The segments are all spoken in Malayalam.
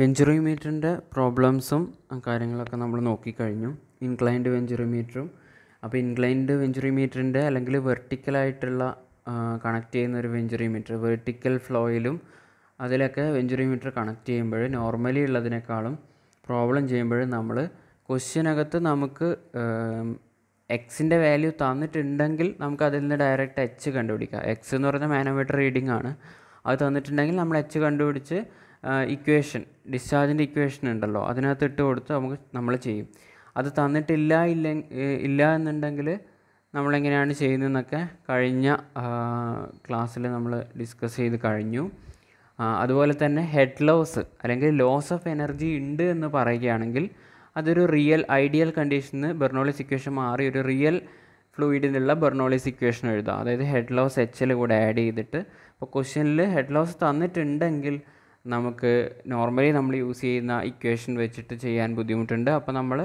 വെഞ്ചുറിമീറ്ററിൻ്റെ പ്രോബ്ലംസും കാര്യങ്ങളൊക്കെ നമ്മൾ നോക്കിക്കഴിഞ്ഞു ഇൻക്ലൈൻഡ് വെഞ്ചുറിമീറ്ററും അപ്പോൾ ഇൻക്ലൈൻഡ് വെഞ്ചുറിമീറ്ററിൻ്റെ അല്ലെങ്കിൽ വെർട്ടിക്കലായിട്ടുള്ള കണക്ട് ചെയ്യുന്ന ഒരു വെഞ്ചുറിമീറ്റർ വെർട്ടിക്കൽ ഫ്ലോയിലും അതിലൊക്കെ വെഞ്ചുറിമീറ്റർ കണക്ട് ചെയ്യുമ്പോൾ നോർമലി ഉള്ളതിനേക്കാളും പ്രോബ്ലം ചെയ്യുമ്പോൾ നമ്മൾ ക്വസ്റ്റ്യനകത്ത് നമുക്ക് എക്സിൻ്റെ വാല്യൂ തന്നിട്ടുണ്ടെങ്കിൽ നമുക്ക് അതിൽ നിന്ന് ഡയറക്റ്റ് എച്ച് കണ്ടുപിടിക്കാം എക്സ് എന്ന് പറഞ്ഞാൽ മാനോമീറ്റർ റീഡിംഗ് ആണ് അത് തന്നിട്ടുണ്ടെങ്കിൽ നമ്മൾ എച്ച് കണ്ടുപിടിച്ച് ഇക്വേഷൻ ഡിസ്ചാർജിൻ്റെ ഇക്വേഷൻ ഉണ്ടല്ലോ അതിനകത്ത് ഇട്ട് കൊടുത്ത് നമുക്ക് നമ്മൾ ചെയ്യും അത് തന്നിട്ടില്ല ഇല്ല ഇല്ല എന്നുണ്ടെങ്കിൽ നമ്മളെങ്ങനെയാണ് ചെയ്യുന്നതെന്നൊക്കെ കഴിഞ്ഞ ക്ലാസ്സിൽ നമ്മൾ ഡിസ്കസ് ചെയ്ത് കഴിഞ്ഞു അതുപോലെ തന്നെ ഹെഡ് ലോസ് അല്ലെങ്കിൽ ലോസ് ഓഫ് എനർജി ഉണ്ട് എന്ന് പറയുകയാണെങ്കിൽ അതൊരു റിയൽ ഐഡിയൽ കണ്ടീഷനിൽ നിന്ന് ബെർണോളിസ് ഇക്വേഷൻ മാറി ഒരു റിയൽ ഫ്ലൂയിഡിനുള്ള ബെർണോളിസ് ഇക്വേഷൻ എഴുതാം അതായത് ഹെഡ് ലോസ് എച്ചിൽ കൂടെ ആഡ് ചെയ്തിട്ട് അപ്പോൾ ക്വസ്റ്റ്യനിൽ ഹെഡ് ലോസ് തന്നിട്ടുണ്ടെങ്കിൽ നമുക്ക് നോർമലി നമ്മൾ യൂസ് ചെയ്യുന്ന ഇക്വേഷൻ വെച്ചിട്ട് ചെയ്യാൻ ബുദ്ധിമുട്ടുണ്ട് അപ്പോൾ നമ്മൾ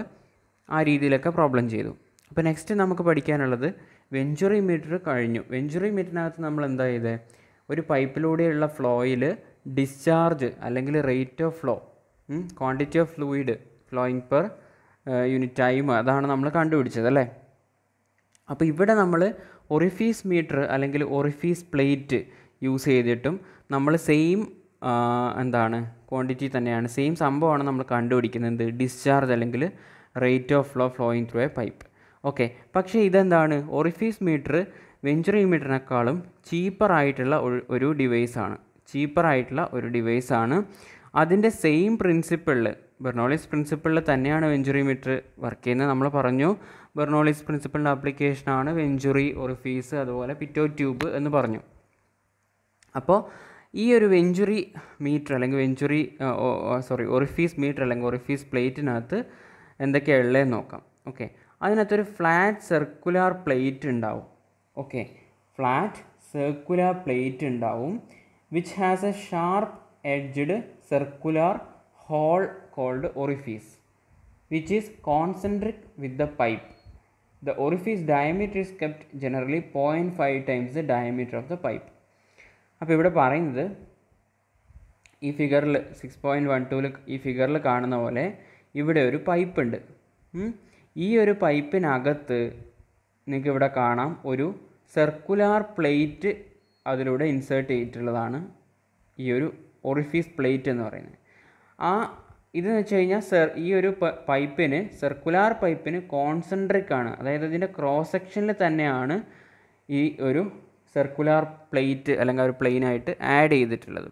ആ രീതിയിലൊക്കെ പ്രോബ്ലം ചെയ്തു അപ്പോൾ നെക്സ്റ്റ് നമുക്ക് പഠിക്കാനുള്ളത് വെഞ്ചുറി മീറ്റർ കഴിഞ്ഞു വെഞ്ചുറി മീറ്ററിനകത്ത് നമ്മൾ എന്താ ചെയ്തത് ഒരു പൈപ്പിലൂടെയുള്ള ഫ്ലോയിൽ ഡിസ്ചാർജ് അല്ലെങ്കിൽ rate of flow quantity of fluid flowing per unit time അതാണ് നമ്മൾ കണ്ടുപിടിച്ചത് അല്ലേ അപ്പോൾ ഇവിടെ നമ്മൾ ഒറിഫീസ് മീറ്റർ അല്ലെങ്കിൽ ഒറിഫീസ് പ്ലേറ്റ് യൂസ് ചെയ്തിട്ടും നമ്മൾ സെയിം എന്താണ് ക്വാണ്ടിറ്റി തന്നെയാണ് സെയിം സംഭവമാണ് നമ്മൾ കണ്ടുപിടിക്കുന്നത് ഡിസ്ചാർജ് അല്ലെങ്കിൽ rate of flow flowing through a pipe okay പക്ഷേ ഇതെന്താണ് ഒറിഫീസ് മീറ്റർ വെഞ്ചുറി മീറ്ററിനേക്കാളും ചീപ്പറായിട്ടുള്ള ഒരു ഡിവൈസാണ് ചീപ്പറായിട്ടുള്ള ഒരു ഡിവൈസാണ് അതിൻ്റെ സെയിം പ്രിൻസിപ്പിളിൽ ബെർണോളിസ് പ്രിൻസിപ്പിളിൽ തന്നെയാണ് വെഞ്ചുറി മീറ്റർ വർക്ക് ചെയ്യുന്നത് നമ്മൾ പറഞ്ഞു ബെർണോളിസ് പ്രിൻസിപ്പിളിൻ്റെ ആപ്ലിക്കേഷനാണ് വെഞ്ചുറി ഒറിഫീസ് അതുപോലെ പിറ്റോ ട്യൂബ് എന്ന് പറഞ്ഞു അപ്പോൾ ഈ ഒരു വെഞ്ചുറി മീറ്റർ അല്ലെങ്കിൽ വെഞ്ചുറി സോറി ഒറിഫീസ് മീറ്റർ അല്ലെങ്കിൽ ഒറിഫീസ് പ്ലേറ്റിനകത്ത് എന്തൊക്കെയാണ് ഉള്ളതെന്ന് നോക്കാം ഓക്കെ അതിനകത്തൊരു ഫ്ലാറ്റ് സർക്കുലർ പ്ലേറ്റ് ഉണ്ടാവും ഓക്കെ ഫ്ലാറ്റ് സർക്കുലർ പ്ലേറ്റ് ഉണ്ടാവും which has a sharp edged circular hole called orifice which is concentric with the pipe the orifice diameter is kept generally point five times the diameter of the pipe അപ്പോൾ ഇവിടെ പറയുന്നത് ഈ ഫിഗറിൽ സിക്സ് പോയിൻറ്റ് വൺ ടൂവിൽ ഈ ഫിഗറിൽ കാണുന്ന പോലെ ഇവിടെ ഒരു പൈപ്പ് ഉണ്ട് ഈ ഒരു പൈപ്പിനകത്ത് നിങ്ങൾക്ക് ഇവിടെ കാണാം ഒരു സർക്കുലാർ പ്ലേറ്റ് അതിലൂടെ ഇൻസേർട്ട് ചെയ്തിട്ടുള്ളതാണ് ഈ ഒരു ഒറിഫീസ് പ്ലേറ്റ് എന്ന് പറയുന്നത് ആ ഇതെന്ന് വെച്ച് കഴിഞ്ഞാൽ സർ ഈ ഒരു പൈപ്പിന് സർക്കുലാർ പൈപ്പിന് കോൺസെൻട്രിക് ആണ് അതായത് അതിൻ്റെ ക്രോസ് സെക്ഷനിൽ തന്നെയാണ് ഈ ഒരു സർക്കുലർ പ്ലേറ്റ് അല്ലെങ്കിൽ ഒരു പ്ലെയിനായിട്ട് ആഡ് ചെയ്തിട്ടുള്ളത്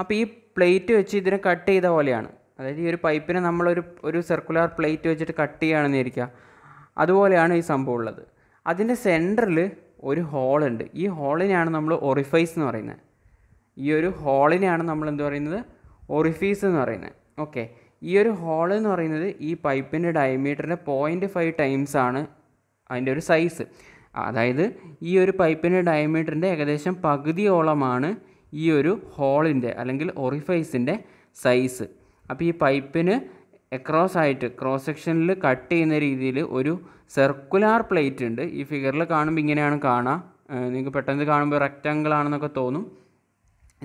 അപ്പോൾ ഈ പ്ലേറ്റ് വെച്ച് ഇതിനെ കട്ട് ചെയ്ത പോലെയാണ് അതായത് ഈ ഒരു പൈപ്പിനെ നമ്മളൊരു ഒരു സർക്കുലർ പ്ലേറ്റ് വെച്ചിട്ട് കട്ട് ചെയ്യുകയാണെന്ന് ഇരിക്കുക അതുപോലെയാണ് ഈ സംഭവം ഉള്ളത് അതിൻ്റെ സെൻറ്ററിൽ ഒരു ഹോളുണ്ട് ഈ ഹോളിനെയാണ് നമ്മൾ ഒറിഫൈസ് എന്ന് പറയുന്നത് ഈ ഒരു ഹോളിനെയാണ് നമ്മൾ എന്ത് പറയുന്നത് ഒറിഫീസ് എന്ന് പറയുന്നത് ഓക്കെ ഈ ഒരു ഹോൾ എന്ന് പറയുന്നത് ഈ പൈപ്പിൻ്റെ ഡയമീറ്ററിൻ്റെ പോയിൻറ്റ് ഫൈവ് ടൈംസ് ആണ് അതിൻ്റെ ഒരു സൈസ് അതായത് ഈ ഒരു പൈപ്പിൻ്റെ ഡയമീറ്ററിൻ്റെ ഏകദേശം പകുതിയോളമാണ് ഈ ഒരു ഹോളിൻ്റെ അല്ലെങ്കിൽ ഒറിഫൈസിൻ്റെ സൈസ് അപ്പോൾ ഈ പൈപ്പിന് എക്രോസ് ആയിട്ട് ക്രോസ് സെക്ഷനിൽ കട്ട് ചെയ്യുന്ന രീതിയിൽ ഒരു സർക്കുലാർ പ്ലേറ്റ് ഉണ്ട് ഈ ഫിഗറിൽ കാണുമ്പോൾ ഇങ്ങനെയാണ് കാണാം നിങ്ങൾക്ക് പെട്ടെന്ന് കാണുമ്പോൾ റെക്റ്റാംഗിൾ ആണെന്നൊക്കെ തോന്നും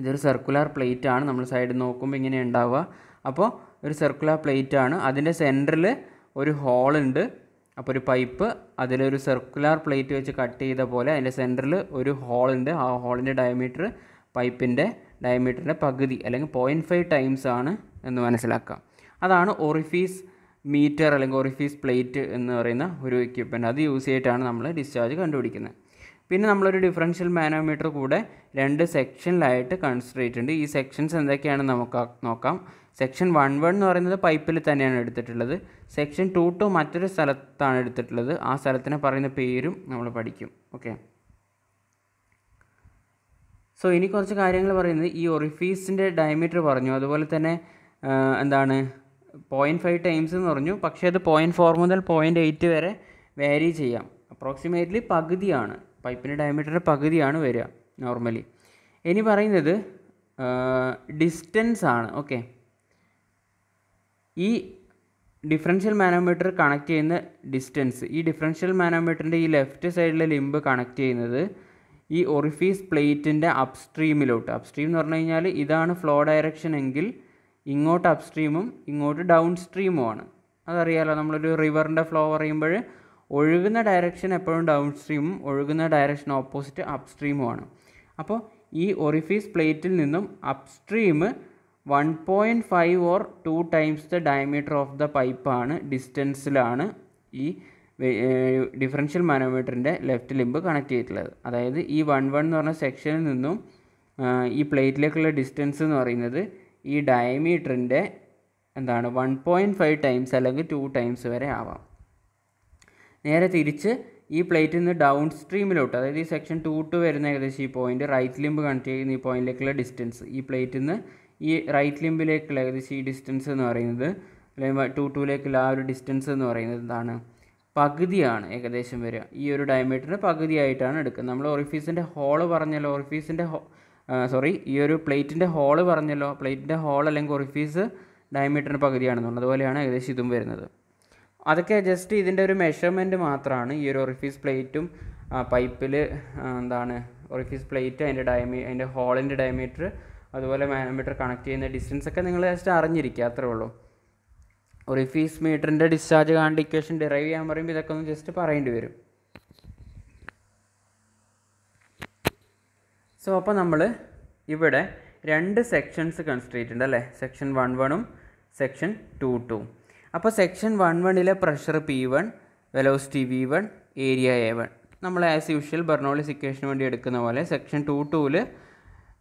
ഇതൊരു സർക്കുലാർ പ്ലേറ്റ് ആണ് നമ്മൾ സൈഡിൽ നോക്കുമ്പോൾ ഇങ്ങനെ ഉണ്ടാവുക അപ്പോൾ ഒരു സർക്കുലാർ പ്ലേറ്റ് ആണ് അതിൻ്റെ സെൻറ്ററിൽ ഒരു ഹോളുണ്ട് അപ്പോൾ ഒരു പൈപ്പ് അതിലൊരു സർക്കുലർ പ്ലേറ്റ് വെച്ച് കട്ട് ചെയ്ത പോലെ അതിൻ്റെ സെൻറ്ററിൽ ഒരു ഹോളുണ്ട് ആ ഹോളിൻ്റെ ഡയമീറ്റർ പൈപ്പിൻ്റെ ഡയമീറ്ററിൻ്റെ പകുതി അല്ലെങ്കിൽ പോയിൻറ്റ് ഫൈവ് ടൈംസ് ആണ് എന്ന് മനസ്സിലാക്കാം അതാണ് ഒറിഫീസ് മീറ്റർ അല്ലെങ്കിൽ ഒറിഫീസ് പ്ലേറ്റ് എന്ന് പറയുന്ന ഒരു എക്യുപ്മെൻറ്റ് അത് യൂസ് ചെയ്തിട്ടാണ് നമ്മൾ ഡിസ്ചാർജ് കണ്ടുപിടിക്കുന്നത് പിന്നെ നമ്മളൊരു ഡിഫറൻഷ്യൽ മാനോമീറ്റർ കൂടെ രണ്ട് സെക്ഷനിലായിട്ട് കൺസിഡർ ചെയ്തിട്ടുണ്ട് ഈ സെക്ഷൻസ് എന്തൊക്കെയാണെന്ന് നമുക്ക് നോക്കാം സെക്ഷൻ വൺ വൺ എന്ന് പറയുന്നത് പൈപ്പിൽ തന്നെയാണ് എടുത്തിട്ടുള്ളത് സെക്ഷൻ ടു ടു മറ്റൊരു സ്ഥലത്താണ് എടുത്തിട്ടുള്ളത് ആ സ്ഥലത്തിന് പറയുന്ന പേരും നമ്മൾ പഠിക്കും ഓക്കെ സോ ഇനി കുറച്ച് കാര്യങ്ങൾ പറയുന്നത് ഈ ഒറിഫീസിൻ്റെ ഡയമീറ്റർ പറഞ്ഞു അതുപോലെ തന്നെ എന്താണ് പോയിൻറ്റ് ഫൈവ് ടൈംസ് എന്ന് പറഞ്ഞു പക്ഷേ അത് പോയിൻറ്റ് ഫോർ മുതൽ പോയിൻ്റ് എയ്റ്റ് വരെ വേരി ചെയ്യാം അപ്രോക്സിമേറ്റ്ലി പകുതിയാണ് പൈപ്പിൻ്റെ ഡയമീറ്ററിൻ്റെ പകുതിയാണ് വരിക നോർമലി ഇനി പറയുന്നത് ഡിസ്റ്റൻസ് ആണ് ഓക്കെ ഈ ഡിഫറൻഷ്യൽ മാനോമീറ്റർ കണക്ട് ചെയ്യുന്ന ഡിസ്റ്റൻസ് ഈ ഡിഫറൻഷ്യൽ മാനോമീറ്ററിൻ്റെ ഈ ലെഫ്റ്റ് സൈഡിലെ ലിംബ് കണക്ട് ചെയ്യുന്നത് ഈ ഒറിഫീസ് പ്ലേറ്റിൻ്റെ അപ്സ്ട്രീമിലോട്ട് അപ്സ്ട്രീം എന്ന് പറഞ്ഞു കഴിഞ്ഞാൽ ഇതാണ് ഫ്ലോ ഡയറക്ഷൻ എങ്കിൽ ഇങ്ങോട്ട് അപ്സ്ട്രീമും ഇങ്ങോട്ട് ഡൗൺ സ്ട്രീമുമാണ് അതറിയാലോ നമ്മളൊരു റിവറിൻ്റെ ഫ്ലോ പറയുമ്പോൾ ഒഴുകുന്ന ഡയറക്ഷൻ എപ്പോഴും ഡൗൺ സ്ട്രീമും ഒഴുകുന്ന ഡയറക്ഷൻ ഓപ്പോസിറ്റ് അപ്സ്ട്രീമുമാണ് അപ്പോൾ ഈ ഒറിഫീസ് പ്ലേറ്റിൽ നിന്നും upstream one point five or two times the diameter of the പൈപ്പാണ് ഡിസ്റ്റൻസിലാണ് ഈ ഡിഫറൻഷ്യൽ മാനോമീറ്ററിൻ്റെ ലെഫ്റ്റ് ലിമ്പ് കണക്ട് ചെയ്തിട്ടുള്ളത് അതായത് ഈ വൺ വൺ എന്ന് പറഞ്ഞ സെക്ഷനിൽ നിന്നും ഈ പ്ലേറ്റിലേക്കുള്ള ഡിസ്റ്റൻസ് എന്ന് പറയുന്നത് ഈ ഡയമീറ്ററിൻ്റെ എന്താണ് വൺ പോയിൻറ്റ് ഫൈവ് ടൈംസ് അല്ലെങ്കിൽ ടു ടൈംസ് വരെ ആവാം നേരെ തിരിച്ച് ഈ പ്ലേറ്റിൽ നിന്ന് ഡൗൺ സ്ട്രീമിലോട്ട് അതായത് ഈ സെക്ഷൻ ടു ടു വരുന്ന ഏകദേശം ഈ പോയിൻറ്റ് റൈറ്റ് ലിമ്പ് കണക്ട് ചെയ്യുന്ന ഈ പോയിൻറ്റിലേക്കുള്ള ഡിസ്റ്റൻസ് ഈ പ്ലേറ്റിൽ നിന്ന് ഈ റൈറ്റ് ലിംബിലേക്കുള്ള ഏകദേശം ഈ ഡിസ്റ്റൻസ് എന്ന് പറയുന്നത് അല്ലെങ്കിൽ ടു ടൂവിലേക്കുള്ള ആ ഒരു ഡിസ്റ്റൻസ് എന്ന് പറയുന്നത് എന്താണ് പകുതിയാണ് ഏകദേശം വരിക ഈ ഒരു ഡയമീറ്ററിന് പകുതിയായിട്ടാണ് എടുക്കുന്നത് നമ്മൾ ഓറിഫീസിൻ്റെ ഹോള് പറഞ്ഞല്ലോ ഓറിഫീസിൻ്റെ സോറി ഈ ഒരു പ്ലേറ്റിൻ്റെ ഹോള് പറഞ്ഞല്ലോ പ്ലേറ്റിൻ്റെ ഹോൾ അല്ലെങ്കിൽ ഒറിഫീസ് ഡയമീറ്ററിന് പകുതിയാണെന്നുള്ളത് അതുപോലെയാണ് ഏകദേശം ഇതും വരുന്നത് അതൊക്കെ ജസ്റ്റ് ഇതിൻ്റെ ഒരു മെഷർമെൻറ്റ് മാത്രമാണ് ഈ ഒരു ഒറിഫീസ് പ്ലേറ്റും പൈപ്പിൽ എന്താണ് ഒറിഫീസ് പ്ലേറ്റ് അതിൻ്റെ ഡയമീ അതിൻ്റെ ഹോളിൻ്റെ ഡയമീറ്റർ അതുപോലെ മാനോമീറ്റർ കണക്ട് ചെയ്യുന്ന ഡിസ്റ്റൻസ് ഒക്കെ നിങ്ങൾ ജസ്റ്റ് അറിഞ്ഞിരിക്കുക അത്രേ ഉള്ളൂ ഒറിഫീസ് മീറ്ററിൻ്റെ ഡിസ്ചാർജ് കാണ്ട് ഇക്വേഷൻ ഡിറൈവ് ചെയ്യാൻ പറയുമ്പോൾ ഇതൊക്കെ ഒന്ന് ജസ്റ്റ് പറയേണ്ടി വരും സോ അപ്പോൾ നമ്മൾ ഇവിടെ രണ്ട് സെക്ഷൻസ് കൺസിഡർ ഉണ്ട് അല്ലേ സെക്ഷൻ വൺ വണും സെക്ഷൻ ടു ടു അപ്പോൾ സെക്ഷൻ വൺ വണ്ണിലെ pressure P one velocity V one area A one നമ്മൾ ആസ് യൂഷ്വൽ ബെർണോളി സിക്വേഷന് വേണ്ടി എടുക്കുന്ന പോലെ സെക്ഷൻ ടു ടൂവിൽ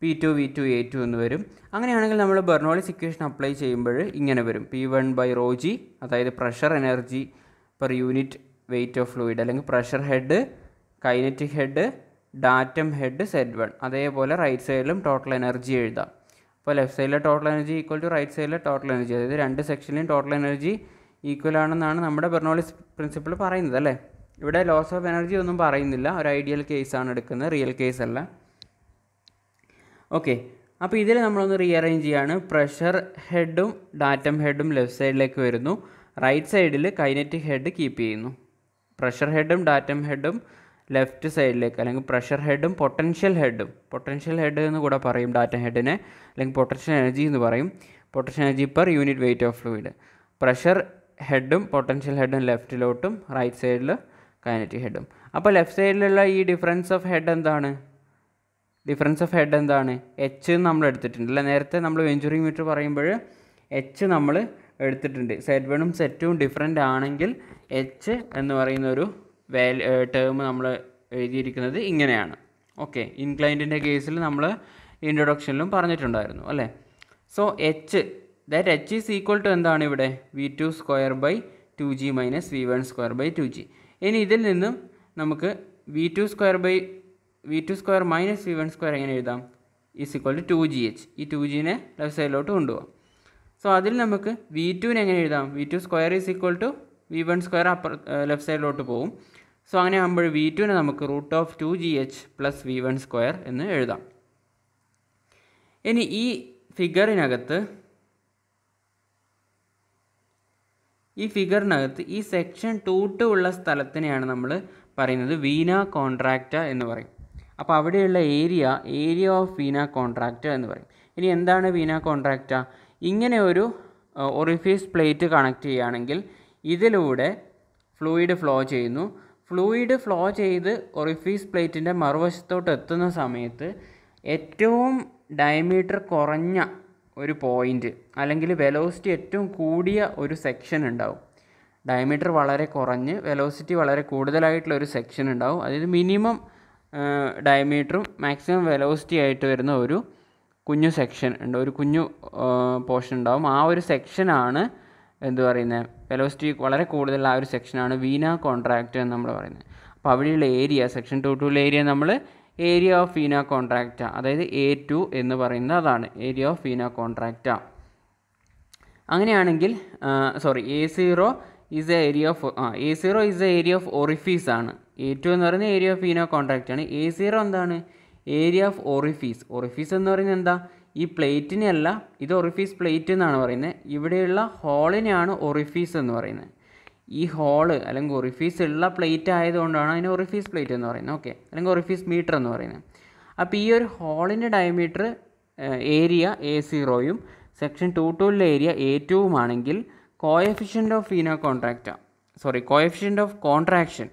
P two V two A two എന്ന് വരും അങ്ങനെയാണെങ്കിൽ നമ്മൾ ബെർണോളിസ് ഇക്വേഷൻ അപ്ലൈ ചെയ്യുമ്പോൾ ഇങ്ങനെ വരും പി വൺ ബൈ റോജി അതായത് pressure energy per unit weight of fluid അല്ലെങ്കിൽ pressure head kinetic head datum head set one അതേപോലെ റൈറ്റ് സൈഡിലും ടോട്ടൽ എനർജി എഴുതാം അപ്പോൾ ലെഫ്റ്റ് സൈഡിലെ total energy equal to right സൈഡിലെ ടോട്ടൽ എനർജി അതായത് രണ്ട് സെക്ഷനിലും ടോട്ടൽ എനർജി ഈക്വൽ ആണെന്നാണ് നമ്മുടെ ബെർണോളിസ് പ്രിൻസിപ്പിൾ പറയുന്നത് അല്ലേ ഇവിടെ ലോസ് ഓഫ് എനർജി ഒന്നും പറയുന്നില്ല ഒരു ഐഡിയൽ കേസാണ് എടുക്കുന്നത് റിയൽ കേസ് അല്ല ഓക്കെ അപ്പോൾ ഇതിൽ നമ്മളൊന്ന് റീഅറേഞ്ച് ചെയ്യാണ് പ്രഷർ ഹെഡും ഡാറ്റം ഹെഡും ലെഫ്റ്റ് സൈഡിലേക്ക് വരുന്നു റൈറ്റ് സൈഡിൽ കൈനറ്റിക് ഹെഡ് കീപ്പ് ചെയ്യുന്നു പ്രഷർ ഹെഡും ഡാറ്റം ഹെഡും ലെഫ്റ്റ് സൈഡിലേക്ക് അല്ലെങ്കിൽ പ്രഷർ ഹെഡും പൊട്ടൻഷ്യൽ ഹെഡും പൊട്ടൻഷ്യൽ ഹെഡ് എന്ന് കൂടെ പറയും ഡാറ്റ ഹെഡിനെ അല്ലെങ്കിൽ പൊട്ടൻഷ്യൽ എനർജി എന്ന് പറയും potential energy per unit weight of fluid pressure ഹെഡും പൊട്ടൻഷ്യൽ ഹെഡും ലെഫ്റ്റിലോട്ടും റൈറ്റ് സൈഡിൽ കൈനറ്റിക് ഹെഡും അപ്പോൾ ലെഫ്റ്റ് സൈഡിലുള്ള ഈ ഡിഫറൻസ് ഓഫ് ഹെഡ് എന്താണ് ഡിഫറൻസ് ഓഫ് ഹെഡ് എന്താണ് എച്ച് നമ്മൾ എടുത്തിട്ടുണ്ട് അല്ല നേരത്തെ നമ്മൾ വെഞ്ചുറിങ് മീറ്റർ പറയുമ്പോൾ എച്ച് നമ്മൾ എടുത്തിട്ടുണ്ട് സെറ്റ് വണ്ണും സെറ്റും ഡിഫറെൻ്റ് ആണെങ്കിൽ എച്ച് എന്ന് പറയുന്ന ഒരു വാല്യൂ ടേം നമ്മൾ എഴുതിയിരിക്കുന്നത് ഇങ്ങനെയാണ് ഓക്കെ ഇൻക്ലൈൻറ്റിൻ്റെ കേസിൽ നമ്മൾ ഇൻട്രൊഡക്ഷനിലും പറഞ്ഞിട്ടുണ്ടായിരുന്നു അല്ലേ so H that H is equal to എന്താണ് ഇവിടെ V two square by two G minus V one square by two G ഇനി ഇതിൽ നിന്നും നമുക്ക് V two square by V two square minus V one square എങ്ങനെ എഴുതാം is equal to two G H ഈ ടു ജിനെ ലെഫ്റ്റ് സൈഡിലോട്ട് കൊണ്ടുപോകാം സോ അതിൽ നമുക്ക് വി ടുവിനെ എങ്ങനെ എഴുതാം V two square is equal to V one square upper left സൈഡിലോട്ട് പോകും സോ അങ്ങനെ ആകുമ്പോൾ വി ടുവിനെ നമുക്ക് root of two G H plus V one square എന്ന് എഴുതാം ഇനി ഈ ഫിഗറിനകത്ത് ഈ ഫിഗറിനകത്ത് ഈ സെക്ഷൻ ടൂ ടു ഉള്ള സ്ഥലത്തിനെയാണ് നമ്മൾ പറയുന്നത് വീന കോൺട്രാക്റ്റ എന്ന് പറയും അപ്പോൾ അവിടെയുള്ള area area of vena contract എന്ന് പറയും ഇനി എന്താണ് വീന കോൺട്രാക്റ്റ് ഇങ്ങനെ ഒരു ഒറിഫീസ് പ്ലേറ്റ് കണക്ട് ചെയ്യുകയാണെങ്കിൽ ഇതിലൂടെ ഫ്ലൂയിഡ് ഫ്ലോ ചെയ്യുന്നു ഫ്ലൂയിഡ് ഫ്ലോ ചെയ്ത് ഒറിഫീസ് പ്ലേറ്റിൻ്റെ മറുവശത്തോട്ട് എത്തുന്ന സമയത്ത് ഏറ്റവും ഡയമീറ്റർ കുറഞ്ഞ ഒരു പോയിൻ്റ് അല്ലെങ്കിൽ വെലോസിറ്റി ഏറ്റവും കൂടിയ ഒരു സെക്ഷൻ ഉണ്ടാവും ഡയമീറ്റർ വളരെ കുറഞ്ഞ് വെലോസിറ്റി വളരെ കൂടുതലായിട്ടുള്ള ഒരു സെക്ഷൻ ഉണ്ടാവും അതായത് മിനിമം ഡയമീറ്ററും മാക്സിമം വെലോസിറ്റി ആയിട്ട് വരുന്ന ഒരു കുഞ്ഞു സെക്ഷൻ ഉണ്ട് ഒരു കുഞ്ഞു പോർഷൻ ഉണ്ടാവും ആ ഒരു സെക്ഷനാണ് എന്ത് പറയുന്നത് വെലോസിറ്റി വളരെ കൂടുതലുള്ള ആ ഒരു സെക്ഷനാണ് വീന കോൺട്രാക്റ്റ് എന്ന് നമ്മൾ പറയുന്നത് അപ്പോൾ അവിടെയുള്ള area section two two area നമ്മൾ ഏരിയ ഓഫ് വീന കോൺട്രാക്റ്റ് അതായത് എ ടു എന്ന് പറയുന്നത് അതാണ് ഏരിയ ഓഫ് വീന കോൺട്രാക്റ്റ് അങ്ങനെയാണെങ്കിൽ sorry A zero is A area of A zero is A area of orifice ആണ് എ ടു എന്ന് പറയുന്നത് ഏരിയ ഓഫ് ഇനോ കോൺട്രാക്റ്റ് ആണ് എ സീറോ എന്താണ് ഏരിയ ഓഫ് ഒറിഫീസ് ഒറിഫീസ് എന്ന് പറയുന്നത് എന്താ ഈ പ്ലേറ്റിനെയല്ല ഇത് ഒറിഫീസ് പ്ലേറ്റ് എന്നാണ് പറയുന്നത് ഇവിടെയുള്ള ഹോളിനെയാണ് ഒറിഫീസ് എന്ന് പറയുന്നത് ഈ ഹോള് അല്ലെങ്കിൽ ഒറിഫീസ് ഉള്ള പ്ലേറ്റ് ആയതുകൊണ്ടാണ് അതിന് ഒറിഫീസ് പ്ലേറ്റ് എന്ന് പറയുന്നത് ഓക്കെ അല്ലെങ്കിൽ ഒറിഫീസ് മീറ്റർ എന്ന് പറയുന്നത് അപ്പോൾ ഈ ഒരു ഹോളിൻ്റെ ഡയമീറ്റർ ഏരിയ എ സീറോയും സെക്ഷൻ ടു ടുവിലെ ഏരിയ എ ടുവുമാണെങ്കിൽ കോയഫിഷ്യൻ്റ് ഓഫ് ഫീനോ വീനോകോൺട്രാക്റ്റാണ് sorry coefficient of contraction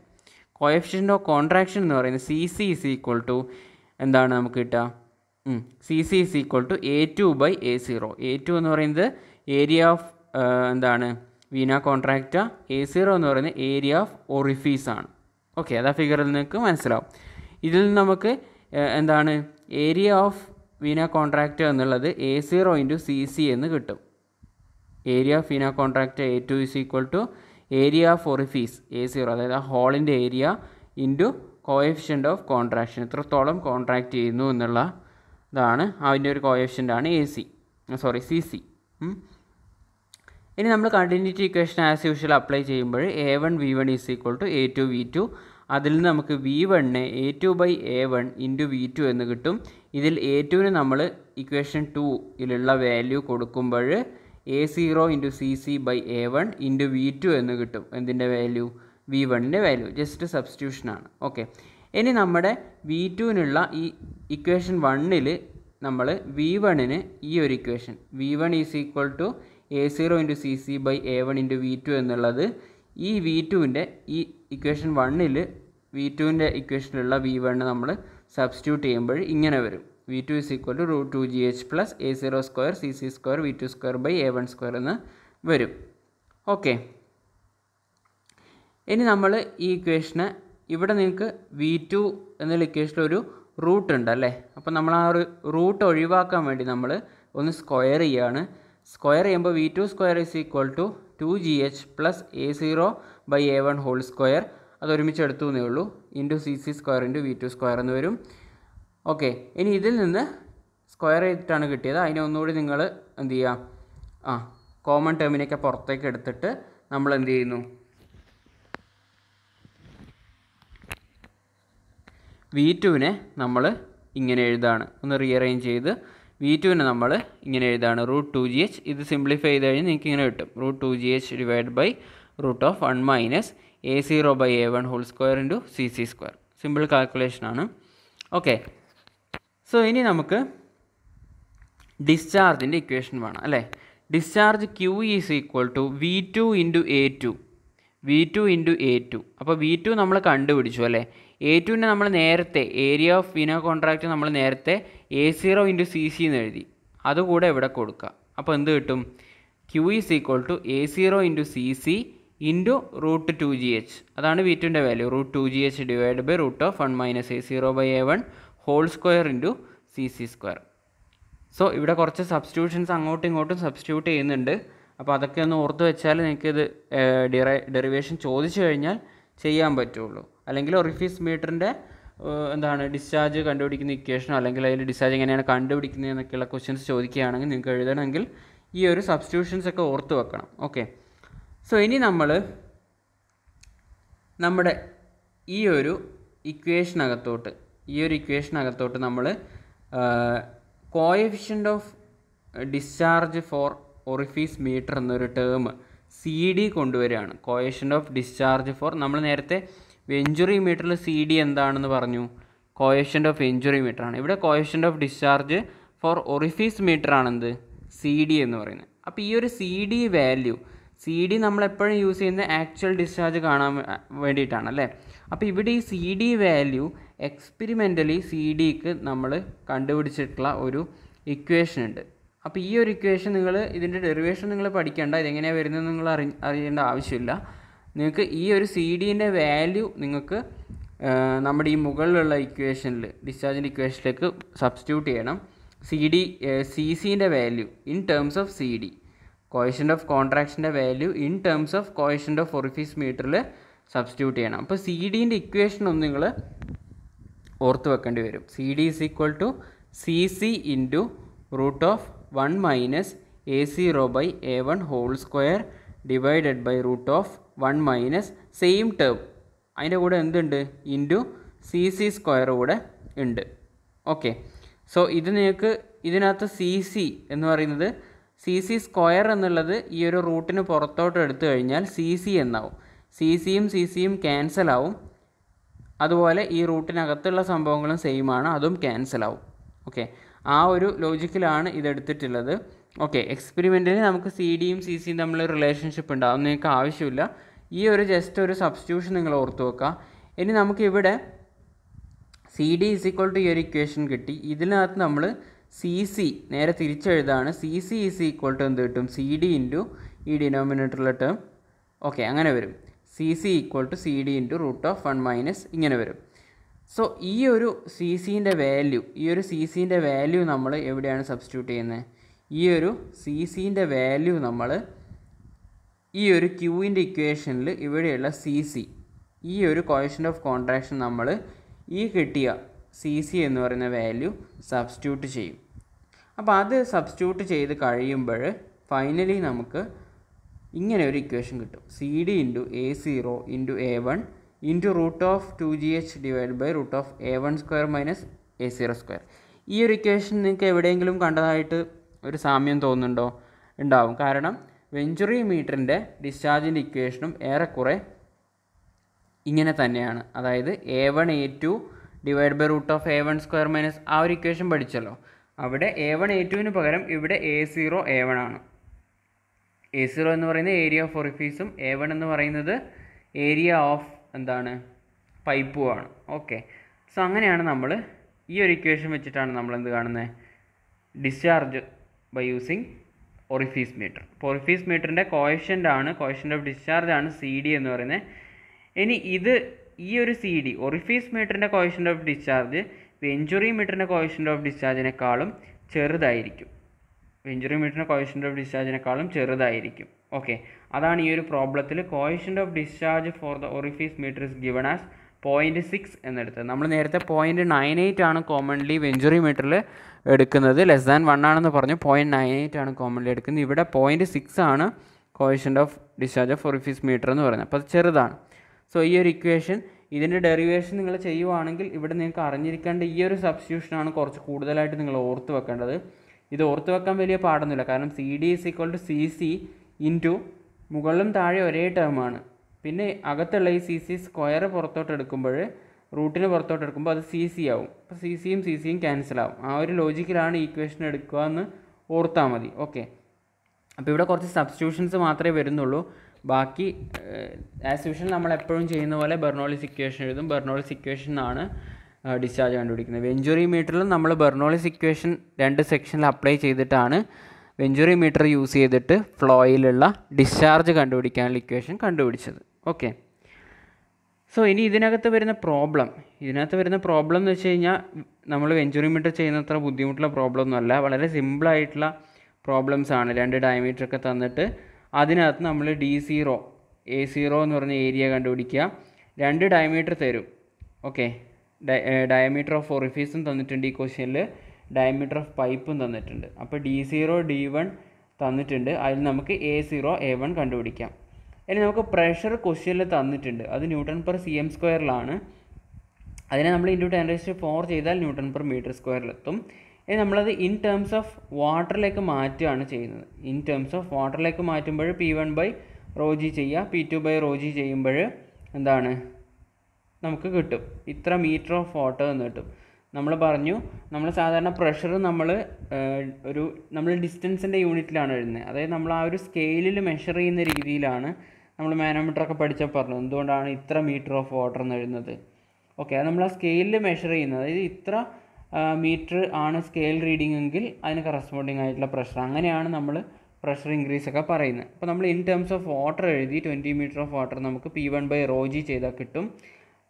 coefficient of contraction എന്ന് പറയുന്നത് C C is equal to എന്താണ് നമുക്ക് കിട്ടുക C C is equal to A two by A zero A two എന്ന് പറയുന്നത് ഏരിയ ഓഫ് എന്താണ് വീന കോൺട്രാക്റ്റ എ സീറോ എന്ന് പറയുന്നത് ഏരിയ ഓഫ് ഒറിഫീസ് ആണ് ഓക്കെ അതാ ഫിഗറിൽ നിങ്ങൾക്ക് മനസ്സിലാവും ഇതിൽ നിന്ന് നമുക്ക് എന്താണ് ഏരിയ ഓഫ് വീന കോൺട്രാക്റ്റ് എന്നുള്ളത് A zero into C C എന്ന് കിട്ടും area of vena contract A two is equal to area of orifice A zero അതായത് ആ ഹോളിൻ്റെ area into coefficient of contraction എത്രത്തോളം കോൺട്രാക്റ്റ് ചെയ്യുന്നു എന്നുള്ള ഇതാണ് അതിൻ്റെ ഒരു കോയഫിഷ്യൻ്റ് ആണ് A C sorry C C ഇനി നമ്മൾ continuity equation as usual apply ചെയ്യുമ്പോൾ A one V one is equal to A two V two അതിൽ നിന്ന് നമുക്ക് വി വണ്ണിനെ A two by A one into V two എന്ന് കിട്ടും ഇതിൽ എ ടുവിന് നമ്മൾ ഇക്വേഷൻ ടൂയിലുള്ള വാല്യൂ കൊടുക്കുമ്പോൾ A zero into C C by A one into V two എന്ന് കിട്ടും എന്തിൻ്റെ വാല്യൂ വി വണ്ണിൻ്റെ വാല്യൂ ജസ്റ്റ് സബ്സ്റ്റിറ്റ്യൂഷനാണ് ഓക്കെ ഇനി നമ്മുടെ വി ടുവിനുള്ള ഈ ഇക്വേഷൻ വണ്ണിൽ നമ്മൾ വി വണ്ണിന് ഈ ഒരു equation V one is equal to A zero into C C by A one into V two എന്നുള്ളത് ഈ വി ടുവിൻ്റെ ഈ ഇക്വേഷൻ വണ്ണിൽ വി ടുവിൻ്റെ ഇക്വേഷനിലുള്ള വി വണ് നമ്മൾ സബ്സ്റ്റിറ്റ്യൂട്ട് ചെയ്യുമ്പോൾ ഇങ്ങനെ വരും V two is equal to root two G H plus A zero square C C square V two square by A one square എന്ന് വരും ഓക്കെ ഇനി നമ്മൾ ഈ ഇക്വേഷന് ഇവിടെ നിങ്ങൾക്ക് വി ടു എന്നുള്ള ഇക്വേഷനിലൊരു റൂട്ട് ഉണ്ട് അല്ലേ അപ്പോൾ നമ്മൾ ആ ഒരു റൂട്ട് ഒഴിവാക്കാൻ വേണ്ടി നമ്മൾ ഒന്ന് സ്ക്വയർ ചെയ്യുകയാണ് സ്ക്വയർ ചെയ്യുമ്പോൾ V two square is equal to two G H plus A zero by A one whole square അത് ഒരുമിച്ച് എടുത്തു എന്നേ ഉള്ളൂ into C C square into V two square എന്ന് വരും ഓക്കെ ഇനി ഇതിൽ നിന്ന് സ്ക്വയർ ചെയ്തിട്ടാണ് കിട്ടിയത് അതിനെ ഒന്നുകൂടി നിങ്ങൾ എന്ത് ചെയ്യുക ആ കോമൺ ടേമിനെയൊക്കെ പുറത്തേക്ക് എടുത്തിട്ട് നമ്മൾ എന്ത് ചെയ്യുന്നു വി ടുവിനെ നമ്മൾ ഇങ്ങനെ എഴുതാണ് ഒന്ന് റീഅറേഞ്ച് ചെയ്ത് വി ടുവിനെ നമ്മൾ ഇങ്ങനെ എഴുതാണ് റൂട്ട് ടു ജി എച്ച് ഇത് സിംപ്ലിഫൈ ചെയ്ത് കഴിഞ്ഞാൽ നിങ്ങൾക്ക് ഇങ്ങനെ കിട്ടും root two G H divide by root of one minus A zero by A one whole square into C C square simple കാൽക്കുലേഷനാണ് ഓക്കെ സോ ഇനി നമുക്ക് ഡിസ്ചാർജിൻ്റെ ഇക്വേഷൻ വേണം അല്ലേ discharge Q is equal to V two into A two V two into A two അപ്പോൾ വി ടു നമ്മൾ കണ്ടുപിടിച്ചു അല്ലേ എ ടുവിനെ നമ്മൾ നേരത്തെ ഏരിയ ഓഫ് വിനോ കോൺട്രാക്റ്റ് നമ്മൾ നേരത്തെ A zero into C C എന്ന് എഴുതി അതുകൂടെ ഇവിടെ കൊടുക്കുക അപ്പോൾ എന്ത് കിട്ടും Q is equal to A zero into C C into root two G H അതാണ് വി ടുവിൻ്റെ value root two G H divide by root of one minus A zero by A one whole square into C C square so ഇവിടെ കുറച്ച് സബ്സ്റ്റിറ്റ്യൂഷൻസ് അങ്ങോട്ടും ഇങ്ങോട്ടും സബ്സ്റ്റിറ്റ്യൂട്ട് ചെയ്യുന്നുണ്ട് അപ്പോൾ അതൊക്കെ ഒന്ന് ഓർത്ത് വെച്ചാൽ നിങ്ങൾക്കിത് ഡിറൈ ഡെറിവേഷൻ ചോദിച്ചു കഴിഞ്ഞാൽ ചെയ്യാൻ പറ്റുള്ളൂ അല്ലെങ്കിൽ ഒറിഫീസ് മീറ്ററിൻ്റെ എന്താണ് ഡിസ്ചാർജ് കണ്ടുപിടിക്കുന്ന ഇക്വേഷനോ അല്ലെങ്കിൽ അതിൻ്റെ ഡിസ്ചാർജ് എങ്ങനെയാണ് കണ്ടുപിടിക്കുന്നത് എന്നൊക്കെയുള്ള ക്വസ്റ്റ്യൻസ് ചോദിക്കുകയാണെങ്കിൽ നിങ്ങൾക്ക് എഴുതണമെങ്കിൽ ഈ ഒരു സബ്സ്റ്റിറ്റ്യൂഷൻസ് ഒക്കെ ഓർത്ത് വെക്കണം ഓക്കെ സോ ഇനി നമ്മൾ നമ്മുടെ ഈ ഒരു ഇക്വേഷനകത്തോട്ട് ഈ ഒരു ഇക്വേഷനകത്തോട്ട് നമ്മൾ coefficient of discharge for orifice meter എന്നൊരു ടേം സി ഡി കൊണ്ടുവരികയാണ് കോയഫിഷ്യൻ്റ് ഓഫ് ഡിസ്ചാർജ് ഫോർ നമ്മൾ നേരത്തെ വെഞ്ചുറി മീറ്ററിൽ സി ഡി എന്താണെന്ന് പറഞ്ഞു കോയഫിഷ്യൻ്റ് ഓഫ് വെഞ്ചുറി മീറ്ററാണ് ഇവിടെ coefficient of discharge for orifice മീറ്ററാണെന്ത് സി ഡി എന്ന് പറയുന്നത് അപ്പോൾ ഈ ഒരു C D value C D നമ്മളെപ്പോഴും യൂസ് ചെയ്യുന്ന ആക്ച്വൽ ഡിസ്ചാർജ് കാണാൻ വേണ്ടിയിട്ടാണ് അല്ലേ അപ്പോൾ ഇവിടെ ഈ C D value experimentally C ഡിക്ക് നമ്മൾ കണ്ടുപിടിച്ചിട്ടുള്ള ഒരു ഇക്വേഷൻ ഉണ്ട് അപ്പോൾ ഈ ഒരു ഇക്വേഷൻ നിങ്ങൾ ഇതിൻ്റെ ഡെറിവേഷൻ നിങ്ങൾ പഠിക്കേണ്ട ഇതെങ്ങനെയാണ് വരുന്നത് നിങ്ങൾ അറി അറിയേണ്ട ആവശ്യമില്ല നിങ്ങൾക്ക് ഈ ഒരു സി ഡിൻ്റെ വാല്യൂ നിങ്ങൾക്ക് നമ്മുടെ ഈ മുകളിലുള്ള ഇക്വേഷനിൽ ഡിസ്ചാർജിൻ്റെ ഇക്വേഷനിലേക്ക് സബ്സ്റ്റിറ്റ്യൂട്ട് ചെയ്യണം സി ഡി സി സിൻ്റെ value in terms of C D coefficient of കോൺട്രാക്ഷൻ്റെ value in terms of coefficient of orifice മീറ്ററിൽ സബ്സ്റ്റിറ്റ്യൂട്ട് ചെയ്യണം അപ്പോൾ സി ഡിൻ്റെ ഇക്വേഷൻ ഒന്ന് നിങ്ങൾ ഓർത്ത് വെക്കേണ്ടി വരും C D is equal to C C into root of one minus A zero by A one whole square divided by root of one minus same term അതിൻ്റെ കൂടെ എന്തുണ്ട് ഇൻറ്റു സി സി സ്ക്വയർ കൂടെ ഉണ്ട് ഓക്കെ സോ ഇത് നിങ്ങൾക്ക് ഇതിനകത്ത് സി സി എന്ന് പറയുന്നത് സി സി സ്ക്വയർ എന്നുള്ളത് ഈ ഒരു റൂട്ടിന് പുറത്തോട്ട് എടുത്തു കഴിഞ്ഞാൽ സി സി എന്നാവും സി സിയും സി സിയും ക്യാൻസൽ ആവും അതുപോലെ ഈ റൂട്ടിനകത്തുള്ള സംഭവങ്ങളും സെയിം ആണ് അതും ക്യാൻസൽ ആവും ഓക്കെ ആ ഒരു ലോജിക്കലാണ് ഇതെടുത്തിട്ടുള്ളത് ഓക്കെ എക്സ്പെരിമെൻറ്റിൽ നമുക്ക് സി ഡിയും സി സിയും തമ്മിൽ റിലേഷൻഷിപ്പ് ഉണ്ടാവും നിങ്ങൾക്ക് ആവശ്യമില്ല ഈ ഒരു ജസ്റ്റ് ഒരു സബ്സ്റ്റിറ്റ്യൂഷൻ നിങ്ങൾ ഓർത്ത് വെക്കുക ഇനി നമുക്കിവിടെ C D is equal to ഈ ഒരു ഇക്വേഷൻ കിട്ടി ഇതിനകത്ത് നമ്മൾ സി സി നേരെ തിരിച്ചെഴുതാണ് C C is equal to എന്ത് കിട്ടും സി ഡി ഇൻറ്റു ഈ ഡിനോമിനേറ്ററിലെ ടേം ഓക്കെ അങ്ങനെ വരും C C equal to C D into root of one minus ഇങ്ങനെ വരും സോ ഈ ഒരു സി സീൻ്റെ വാല്യൂ ഈ ഒരു സി സീൻ്റെ വാല്യൂ നമ്മൾ എവിടെയാണ് സബ്സ്റ്റിറ്റ്യൂട്ട് ചെയ്യുന്നത് ഈ ഒരു സി സീൻ്റെ വാല്യൂ നമ്മൾ ഈ ഒരു ക്യൂവിൻ്റെ ഇക്വേഷനിൽ ഇവിടെയുള്ള സി സി ഈ ഒരു കോയഷൻ ഓഫ് കോൺട്രാക്ഷൻ നമ്മൾ ഈ കിട്ടിയ സി സി എന്ന് പറയുന്ന വാല്യൂ സബ്സ്റ്റിറ്റ്യൂട്ട് ചെയ്യും അപ്പോൾ അത് സബ്സ്റ്റിറ്റ്യൂട്ട് ചെയ്ത് കഴിയുമ്പോൾ ഫൈനലി നമുക്ക് ഇങ്ങനെ ഒരു ഇക്വേഷൻ കിട്ടും C D into A zero into A one into root of two G H divide by root of A one square minus A zero square ഈ ഒരു ഇക്വേഷൻ നിങ്ങൾക്ക് എവിടെയെങ്കിലും കണ്ടതായിട്ട് ഒരു സാമ്യം തോന്നുന്നുണ്ടോ ഉണ്ടാവും കാരണം വെഞ്ചുറി മീറ്ററിൻ്റെ ഡിസ്ചാർജിൻ്റെ ഇക്വേഷനും ഏറെക്കുറെ ഇങ്ങനെ തന്നെയാണ് അതായത് A one A two divide by root of A one square minus ആ ഒരു ഇക്വേഷൻ പഠിച്ചല്ലോ അവിടെ എ വൺ എ ടുവിന് പകരം ഇവിടെ എ സീറോ എ വൺ ആണ് എ സീറോ എന്ന് പറയുന്നത് ഏരിയ ഓഫ് ഒറിഫീസും എ വൺ എന്ന് പറയുന്നത് ഏരിയ ഓഫ് എന്താണ് പൈപ്പും ആണ് ഓക്കെ സോ അങ്ങനെയാണ് നമ്മൾ ഈ ഒരു ഇക്വേഷൻ വെച്ചിട്ടാണ് നമ്മൾ എന്ത് കാണുന്നത് discharge by using orifice meter അപ്പോൾ ഒറിഫീസ് മീറ്ററിൻ്റെ കോയഷ്യൻ്റ് ആണ് കോയഷ്യൻ്റ് ഓഫ് ഡിസ്ചാർജ് ആണ് സി ഡി എന്ന് പറയുന്നത് ഇനി ഇത് ഈ ഒരു സി ഡി ഒറിഫീസ് മീറ്ററിൻ്റെ കോയഷ്യൻ്റ് ഓഫ് ഡിസ്ചാർജ് വെഞ്ചുറി മീറ്ററിൻ്റെ കോയഷ്യൻ്റ് ഓഫ് ഡിസ്ചാർജിനേക്കാളും ചെറുതായിരിക്കും ഇഞ്ചുറി മീറ്റിന് കോയിഷൻ്റ് ഓഫ് ഡിസ്ചാർജിനേക്കാളും ചെറുതായിരിക്കും ഓക്കെ അതാണ് ഈ ഒരു പ്രോബ്ലത്തിൽ coefficient of discharge for the orifice meter is given as point six എന്നെടുത്ത് നമ്മൾ നേരത്തെ പോയിൻറ്റ് നയൻ എയ്റ്റ് ആണ് കോമൺലി വെഞ്ചുറി മീറ്ററിൽ എടുക്കുന്നത് ലെസ് ദാൻ വൺ ആണെന്ന് പറഞ്ഞു പോയിൻറ്റ് നയൻ എയ്റ്റ് ആണ് കോമൺലി എടുക്കുന്നത് ഇവിടെ പോയിൻറ്റ് സിക്സ് ആണ് coefficient of discharge of orifice meter എന്ന് പറയുന്നത് അപ്പോൾ അത് ചെറുതാണ് സോ ഈ ഒരു ഇക്വേഷൻ ഇതിൻ്റെ ഡെറിവേഷൻ നിങ്ങൾ ചെയ്യുവാണെങ്കിൽ ഇവിടെ നിങ്ങൾക്ക് അറിഞ്ഞിരിക്കേണ്ട ഈ ഒരു സബ്സ്റ്റിറ്റ്യൂഷനാണ് കുറച്ച് കൂടുതലായിട്ട് നിങ്ങൾ ഓർത്ത് വെക്കേണ്ടത് ഇത് ഓർത്ത് വെക്കാൻ വലിയ പാടൊന്നുമില്ല കാരണം C D is equal to C C into മുകളിലും താഴെ ഒരേ ടേമാണ് പിന്നെ അകത്തുള്ള ഈ സി സി സ്ക്വയർ പുറത്തോട്ട് എടുക്കുമ്പോൾ റൂട്ടിന് പുറത്തോട്ട് എടുക്കുമ്പോൾ അത് സി സി ആവും അപ്പോൾ സി സിയും സി സിയും ക്യാൻസൽ ആവും ആ ഒരു ലോജിക്കിലാണ് ഈക്വേഷൻ എടുക്കുക എന്ന് ഓർത്താൽ മതി ഓക്കെ അപ്പോൾ ഇവിടെ കുറച്ച് സബ്സ്റ്റിറ്റ്യൂഷൻസ് മാത്രമേ വരുന്നുള്ളൂ ബാക്കി ആസ് യൂഷ്വൽ നമ്മൾ എപ്പോഴും ചെയ്യുന്ന പോലെ ബെർണോളിസ് ഇക്വേഷൻ എഴുതും ബെർണോളിസ് ഇക്വേഷൻ ആണ് ഡിസ്ചാർജ് കണ്ടുപിടിക്കുന്നത് വെഞ്ചുറി മീറ്ററിൽ നമ്മൾ ബെർണോളിസ് ഇക്വേഷൻ രണ്ട് സെക്ഷനിൽ അപ്ലൈ ചെയ്തിട്ടാണ് വെഞ്ചുറി മീറ്റർ യൂസ് ചെയ്തിട്ട് ഫ്ലോയിലുള്ള ഡിസ്ചാർജ് കണ്ടുപിടിക്കാനുള്ള ഇക്വേഷൻ കണ്ടുപിടിച്ചത് ഓക്കെ സോ ഇനി ഇതിനകത്ത് വരുന്ന പ്രോബ്ലം ഇതിനകത്ത് വരുന്ന പ്രോബ്ലം എന്ന് വെച്ച് കഴിഞ്ഞാൽ നമ്മൾ വെഞ്ചുറി മീറ്റർ ചെയ്യുന്നത്ര ബുദ്ധിമുട്ടുള്ള പ്രോബ്ലം ഒന്നുമല്ല വളരെ സിമ്പിളായിട്ടുള്ള പ്രോബ്ലംസ് ആണ് രണ്ട് ഡയമീറ്റർ തന്നിട്ട് അതിനകത്ത് നമ്മൾ ഡി സീറോ എ സീറോ എന്ന് പറഞ്ഞ ഏരിയ കണ്ടുപിടിക്കുക രണ്ട് ഡയമീറ്റർ തരും ഓക്കെ ഡയമീറ്റർ ഓഫ് ഒറിഫീസും തന്നിട്ടുണ്ട് ഈ ക്വസ്റ്റ്യനിൽ ഡയമീറ്റർ ഓഫ് പൈപ്പും തന്നിട്ടുണ്ട് അപ്പോൾ ഡി സീറോ ഡി വൺ തന്നിട്ടുണ്ട് അതിൽ നമുക്ക് എ സീറോ എ വൺ കണ്ടുപിടിക്കാം ഇനി നമുക്ക് പ്രഷർ ക്വസ്റ്റ്യനിൽ തന്നിട്ടുണ്ട് അത് ന്യൂട്ടൺ പെർ സി എം സ്ക്വയറിലാണ് അതിനെ നമ്മൾ ഇൻറ്റു ടെൻ റേസ്റ്റ് ഫോർ ചെയ്താൽ ന്യൂട്ടൺ പെർ മീറ്റർ സ്ക്വയറിലെത്തും ഇനി നമ്മളത് ഇൻ ടേംസ് ഓഫ് വാട്ടറിലേക്ക് മാറ്റുകയാണ് ചെയ്യുന്നത് ഇൻ ടേംസ് ഓഫ് വാട്ടറിലേക്ക് മാറ്റുമ്പോൾ പി വൺ ബൈ റോജി ചെയ്യുക പി ടു ബൈ റോജി ചെയ്യുമ്പോൾ എന്താണ് നമുക്ക് കിട്ടും ഇത്ര മീറ്റർ ഓഫ് വാട്ടർ എന്ന് കിട്ടും നമ്മൾ പറഞ്ഞു നമ്മൾ സാധാരണ പ്രഷർ നമ്മൾ ഒരു നമ്മൾ ഡിസ്റ്റൻസിൻ്റെ യൂണിറ്റിലാണ് എഴുതുന്നത് അതായത് നമ്മൾ ആ ഒരു സ്കെയിലിൽ മെഷർ ചെയ്യുന്ന രീതിയിലാണ് നമ്മൾ മാനോമീറ്ററൊക്കെ പഠിച്ചാൽ പറഞ്ഞു എന്തുകൊണ്ടാണ് ഇത്ര മീറ്റർ ഓഫ് വാട്ടർ എന്ന് എഴുതുന്നത് ഓക്കെ അത് നമ്മൾ ആ സ്കെയിലിൽ മെഷർ ചെയ്യുന്നത് അതായത് ഇത്ര മീറ്റർ ആണ് സ്കെയിൽ റീഡിംഗ് എങ്കിൽ അതിന് കറസ്പോണ്ടിങ് ആയിട്ടുള്ള പ്രഷർ അങ്ങനെയാണ് നമ്മൾ പ്രഷർ ഇൻക്രീസ് ഒക്കെ പറയുന്നത് അപ്പോൾ നമ്മൾ ഇൻ ടേംസ് ഓഫ് വാട്ടർ എഴുതി ട്വൻറ്റി മീറ്റർ ഓഫ് വാട്ടർ നമുക്ക് പി വൺ ബൈ റോജി ചെയ്താൽ കിട്ടും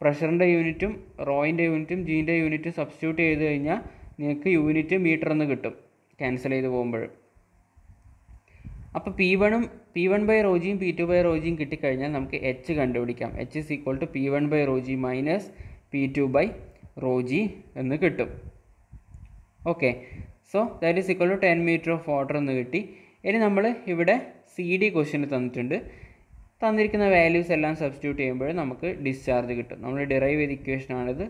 പ്രഷറിൻ്റെ യൂണിറ്റും റോയിൻ്റെ യൂണിറ്റും ജീൻ്റെ യൂണിറ്റും സബ്സ്റ്റിറ്റ്യൂട്ട് ചെയ്ത് കഴിഞ്ഞാൽ നിങ്ങൾക്ക് യൂണിറ്റ് മീറ്റർ എന്ന് കിട്ടും ക്യാൻസൽ ചെയ്ത് പോകുമ്പോൾ അപ്പോൾ പി വണും പി വൺ ബൈ റോജിയും പി ടു ബൈ റോജിയും കിട്ടിക്കഴിഞ്ഞാൽ നമുക്ക് എച്ച് കണ്ടുപിടിക്കാം H is equal to P one by rho g minus P two by rho g എന്ന് കിട്ടും okay so that is equal to ten metre of water എന്ന് കിട്ടി ഇനി നമ്മൾ ഇവിടെ സി ഡി ക്വസ്റ്റ്യന് തന്നിട്ടുണ്ട് തന്നിരിക്കുന്ന വാല്യൂസ് എല്ലാം സബ്സ്റ്റിറ്റ്യൂട്ട് ചെയ്യുമ്പോൾ നമുക്ക് ഡിസ്ചാർജ് കിട്ടും നമ്മൾ ഡിറൈവ് ചെയ്ത ആണിത്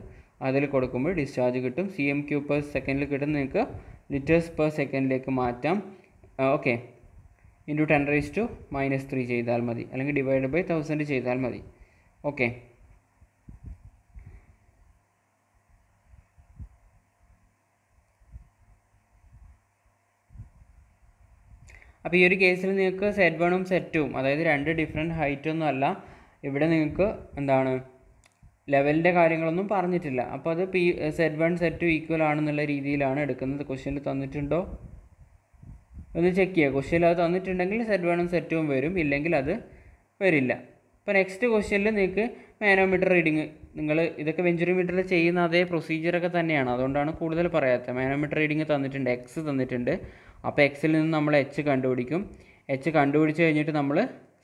അതിൽ കൊടുക്കുമ്പോൾ ഡിസ്ചാർജ് കിട്ടും സി എം ക്യൂ പെർ സെക്കൻഡിൽ കിട്ടും നിങ്ങൾക്ക് ലിറ്റേഴ്സ് പെർ സെക്കൻഡിലേക്ക് മാറ്റാം okay into ten raise to minus three ചെയ്താൽ മതി അല്ലെങ്കിൽ ഡിവൈഡ് ബൈ തൗസൻഡ് ചെയ്താൽ മതി ഓക്കെ അപ്പോൾ ഈ ഒരു കേസിൽ നിങ്ങൾക്ക് സെറ്റ് വണ്ണും ടൂവും അതായത് രണ്ട് ഡിഫറെൻറ്റ് ഹൈറ്റൊന്നും അല്ല ഇവിടെ നിങ്ങൾക്ക് എന്താണ് ലെവലിൻ്റെ കാര്യങ്ങളൊന്നും പറഞ്ഞിട്ടില്ല അപ്പോൾ അത് P set one set equal ആണെന്നുള്ള രീതിയിലാണ് എടുക്കുന്നത് ക്വസ്റ്റ്യനിൽ തന്നിട്ടുണ്ടോ ഒന്ന് ചെക്ക് ചെയ്യുക ക്വസ്റ്റ്യനിൽ അത് തന്നിട്ടുണ്ടെങ്കിൽ സെറ്റ് വണ്ണും സെറ്റും വരും ഇല്ലെങ്കിൽ അത് വരില്ല അപ്പോൾ നെക്സ്റ്റ് ക്വസ്റ്റ്യനിൽ നിങ്ങൾക്ക് മാനോമീറ്റർ റീഡിങ് നിങ്ങൾ ഇതൊക്കെ വെഞ്ചുറിമീറ്ററിൽ ചെയ്യുന്ന അതേ പ്രൊസീജിയറൊക്കെ തന്നെയാണ് അതുകൊണ്ടാണ് കൂടുതൽ പറയാത്തത് മാനോമീറ്റർ റീഡിങ് തന്നിട്ടുണ്ട് എക്സ് തന്നിട്ടുണ്ട് അപ്പോൾ എക്സിൽ നിന്ന് നമ്മൾ എച്ച് കണ്ടുപിടിക്കും എച്ച് കണ്ടുപിടിച്ച് കഴിഞ്ഞിട്ട് നമ്മൾ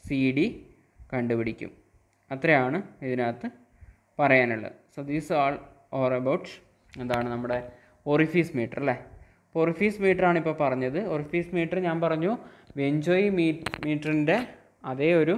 സി ഡി കണ്ടുപിടിക്കും അത്രയാണ് ഇതിനകത്ത് പറയാനുള്ളത് so these all or about എന്താണ് നമ്മുടെ ഒറിഫീസ് മീറ്റർ അല്ലേ അപ്പോൾ ഒറിഫീസ് മീറ്ററാണ് ഇപ്പോൾ പറഞ്ഞത് ഒറിഫീസ് മീറ്റർ ഞാൻ പറഞ്ഞു വെഞ്ചോയി മീ മീറ്ററിൻ്റെ അതേ ഒരു